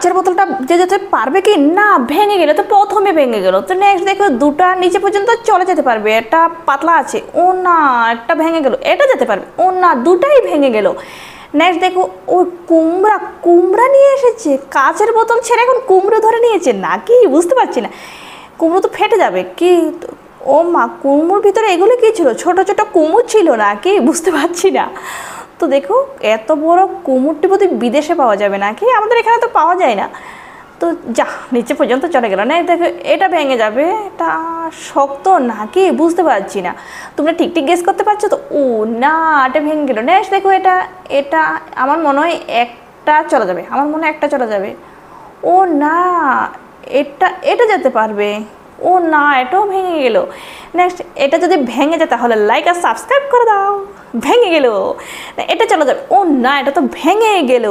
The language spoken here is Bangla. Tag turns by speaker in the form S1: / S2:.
S1: কাঁচের বোতলটা যে যেতে পারবে কি না ভেঙে গেলে তো প্রথমে ভেঙে গেল তো নেক্সট দেখো দুটা নিচে পর্যন্ত চলে যেতে পারবে একটা পাতলা আছে ও না একটা ভেঙে গেল এটা যেতে পারবে ও না দুটাই ভেঙে গেল নেক্সট দেখো ও কুমড়া কুমড়া নিয়ে এসেছে কাচের বোতল ছেড়ে এখন কুমড়ো ধরে নিয়েছে না কি বুঝতে পারছি না কুমড়ো তো ফেটে যাবে কি ও মা কুমড়োর ভিতরে এগুলো কী ছিল ছোট ছোট কুমড়ো ছিল না কি বুঝতে পারছি না তো দেখো এত বড় কুমুরটি বোধ বিদেশে পাওয়া যাবে নাকি আমাদের এখানে তো পাওয়া যায় না তো যা নিচে পর্যন্ত চলে গেল না দেখো এটা ভেঙে যাবে এটা শক্ত নাকি বুঝতে পারছি না তোমরা ঠিক ঠিক গেস করতে পারছো তো ও না এটা ভেঙে গেল নেক্সট দেখো এটা এটা আমার মনে হয় একটা চলে যাবে আমার মনে হয় একটা চলে যাবে ও না এটা এটা যেতে পারবে ও না এটাও ভেঙে গেল নেক্সট এটা যদি ভেঙে যায় তাহলে লাইক আর সাবস্ক্রাইব করে দাও ভেঙে গেল এটা চলে যাবে ও না এটা তো ভেঙে গেল